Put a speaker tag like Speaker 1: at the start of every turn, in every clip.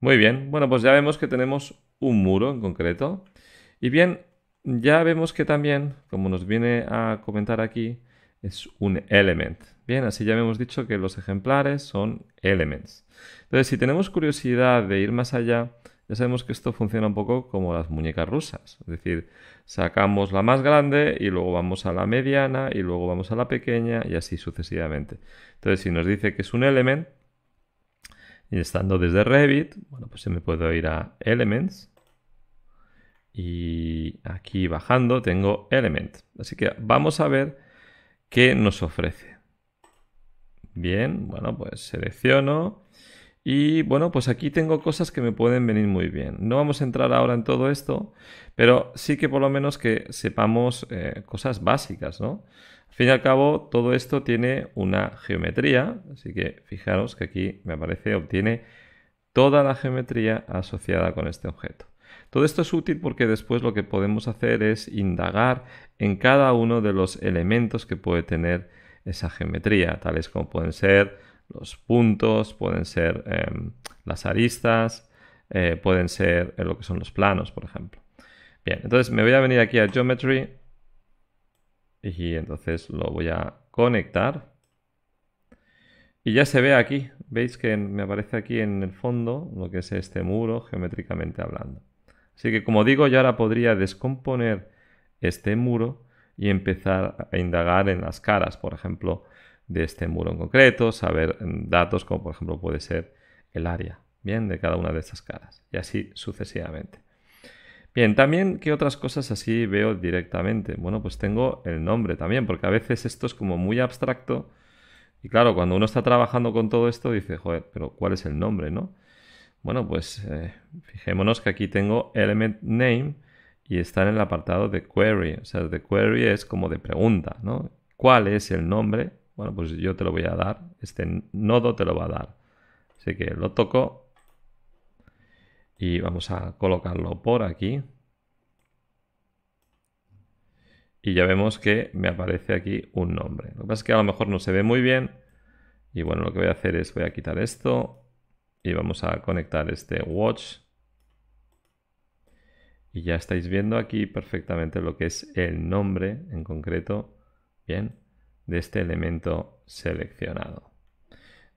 Speaker 1: Muy bien, bueno, pues ya vemos que tenemos un muro en concreto. Y bien, ya vemos que también, como nos viene a comentar aquí, es un element. Bien, así ya hemos dicho que los ejemplares son elements. Entonces, si tenemos curiosidad de ir más allá, ya sabemos que esto funciona un poco como las muñecas rusas. Es decir, sacamos la más grande y luego vamos a la mediana y luego vamos a la pequeña y así sucesivamente. Entonces, si nos dice que es un element, y estando desde Revit, bueno, pues me puedo ir a Elements. Y aquí bajando tengo Element. Así que vamos a ver qué nos ofrece. Bien, bueno, pues selecciono. Y bueno, pues aquí tengo cosas que me pueden venir muy bien. No vamos a entrar ahora en todo esto, pero sí que por lo menos que sepamos eh, cosas básicas, ¿no? fin y al cabo, todo esto tiene una geometría, así que fijaros que aquí me aparece, obtiene toda la geometría asociada con este objeto. Todo esto es útil porque después lo que podemos hacer es indagar en cada uno de los elementos que puede tener esa geometría, tales como pueden ser los puntos, pueden ser em, las aristas, eh, pueden ser eh, lo que son los planos, por ejemplo. Bien, entonces me voy a venir aquí a Geometry, y entonces lo voy a conectar y ya se ve aquí, veis que me aparece aquí en el fondo lo que es este muro geométricamente hablando. Así que como digo, yo ahora podría descomponer este muro y empezar a indagar en las caras, por ejemplo, de este muro en concreto, saber mm, datos como por ejemplo puede ser el área, bien, de cada una de estas caras y así sucesivamente. Bien, también, ¿qué otras cosas así veo directamente? Bueno, pues tengo el nombre también, porque a veces esto es como muy abstracto. Y claro, cuando uno está trabajando con todo esto, dice, joder, pero ¿cuál es el nombre, no? Bueno, pues eh, fijémonos que aquí tengo element name y está en el apartado de query. O sea, de query es como de pregunta, ¿no? ¿Cuál es el nombre? Bueno, pues yo te lo voy a dar. Este nodo te lo va a dar. Así que lo toco y vamos a colocarlo por aquí. Y ya vemos que me aparece aquí un nombre. Lo que pasa es que a lo mejor no se ve muy bien. Y bueno, lo que voy a hacer es voy a quitar esto y vamos a conectar este watch. Y ya estáis viendo aquí perfectamente lo que es el nombre en concreto, bien, de este elemento seleccionado.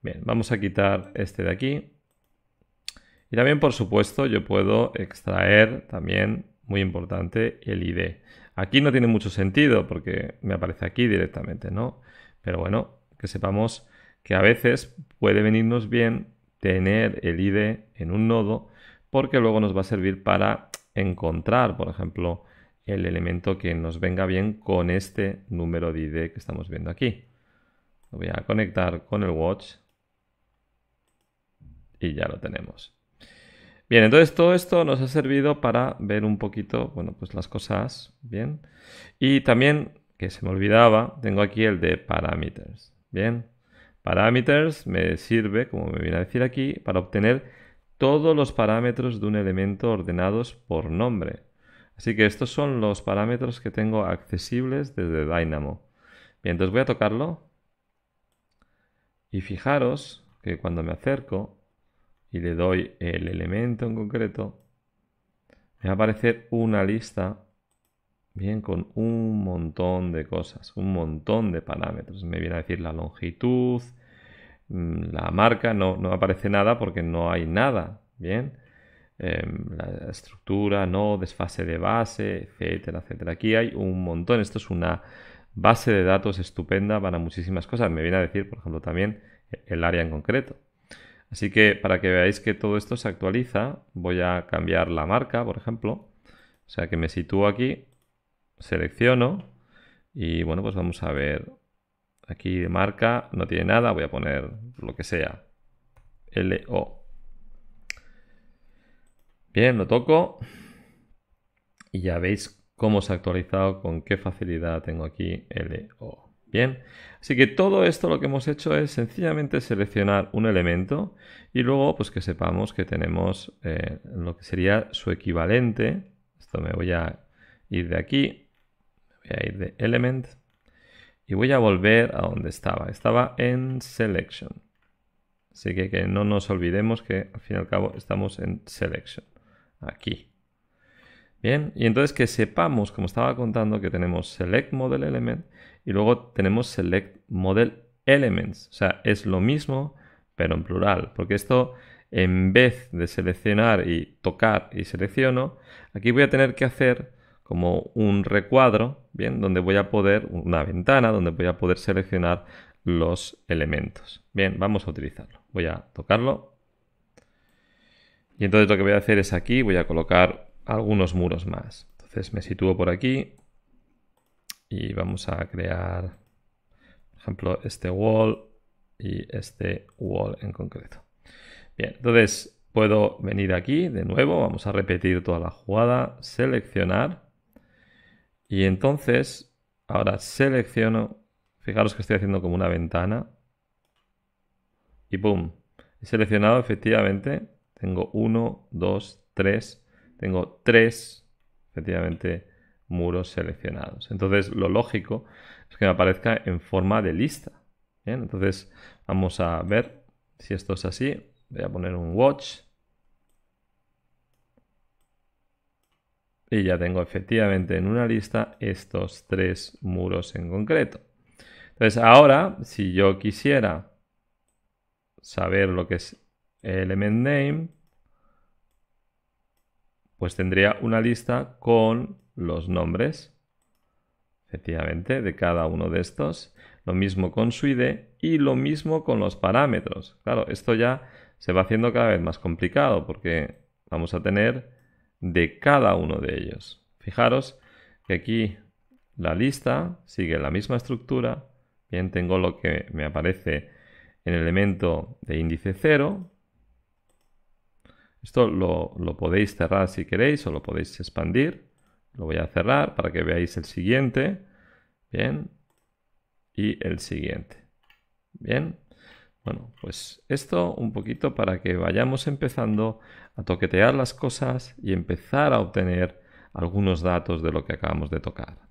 Speaker 1: Bien, vamos a quitar este de aquí y también, por supuesto, yo puedo extraer también, muy importante, el ID. Aquí no tiene mucho sentido porque me aparece aquí directamente, ¿no? Pero bueno, que sepamos que a veces puede venirnos bien tener el ID en un nodo porque luego nos va a servir para encontrar, por ejemplo, el elemento que nos venga bien con este número de ID que estamos viendo aquí. Lo voy a conectar con el watch y ya lo tenemos. Bien, entonces todo esto nos ha servido para ver un poquito, bueno, pues las cosas, bien. Y también, que se me olvidaba, tengo aquí el de parameters, bien. Parameters me sirve, como me viene a decir aquí, para obtener todos los parámetros de un elemento ordenados por nombre. Así que estos son los parámetros que tengo accesibles desde Dynamo. Bien, entonces voy a tocarlo. Y fijaros que cuando me acerco, y le doy el elemento en concreto, me va a aparecer una lista, bien, con un montón de cosas, un montón de parámetros. Me viene a decir la longitud, mm, la marca, no, aparece nada porque no hay nada, bien. Em, la estructura, no, desfase de base, etcétera, etcétera. Aquí hay un montón, esto es una base de datos estupenda para muchísimas cosas. Me viene a decir, por ejemplo, también el área en concreto. Así que para que veáis que todo esto se actualiza, voy a cambiar la marca, por ejemplo. O sea que me sitúo aquí, selecciono y bueno, pues vamos a ver. Aquí marca, no tiene nada, voy a poner lo que sea. LO. Bien, lo toco y ya veis cómo se ha actualizado, con qué facilidad tengo aquí LO. Bien, así que todo esto lo que hemos hecho es sencillamente seleccionar un elemento y luego pues que sepamos que tenemos eh, lo que sería su equivalente. Esto me voy a ir de aquí, voy a ir de element y voy a volver a donde estaba. Estaba en selection. Así que que no nos olvidemos que al fin y al cabo estamos en selection. Aquí. Bien, y entonces que sepamos, como estaba contando, que tenemos select model element y luego tenemos select model elements. O sea, es lo mismo, pero en plural. Porque esto, en vez de seleccionar y tocar y selecciono, aquí voy a tener que hacer como un recuadro, bien, donde voy a poder, una ventana donde voy a poder seleccionar los elementos. Bien, vamos a utilizarlo. Voy a tocarlo. Y entonces lo que voy a hacer es aquí, voy a colocar algunos muros más. Entonces me sitúo por aquí y vamos a crear, por ejemplo, este wall y este wall en concreto. Bien, entonces puedo venir aquí de nuevo, vamos a repetir toda la jugada, seleccionar y entonces ahora selecciono, fijaros que estoy haciendo como una ventana y ¡pum! He seleccionado efectivamente, tengo 1, 2, 3, tengo tres, efectivamente, muros seleccionados. Entonces, lo lógico es que me aparezca en forma de lista. entonces vamos a ver si esto es así. Voy a poner un watch. Y ya tengo efectivamente en una lista estos tres muros en concreto. Entonces ahora, si yo quisiera saber lo que es element name, pues tendría una lista con los nombres, efectivamente, de cada uno de estos. Lo mismo con su ID y lo mismo con los parámetros. Claro, esto ya se va haciendo cada vez más complicado porque vamos a tener de cada uno de ellos. Fijaros que aquí la lista sigue la misma estructura. Bien, tengo lo que me aparece en el elemento de índice 0, esto lo, lo podéis cerrar si queréis o lo podéis expandir. Lo voy a cerrar para que veáis el siguiente. Bien. Y el siguiente. Bien. Bueno, pues esto un poquito para que vayamos empezando a toquetear las cosas y empezar a obtener algunos datos de lo que acabamos de tocar.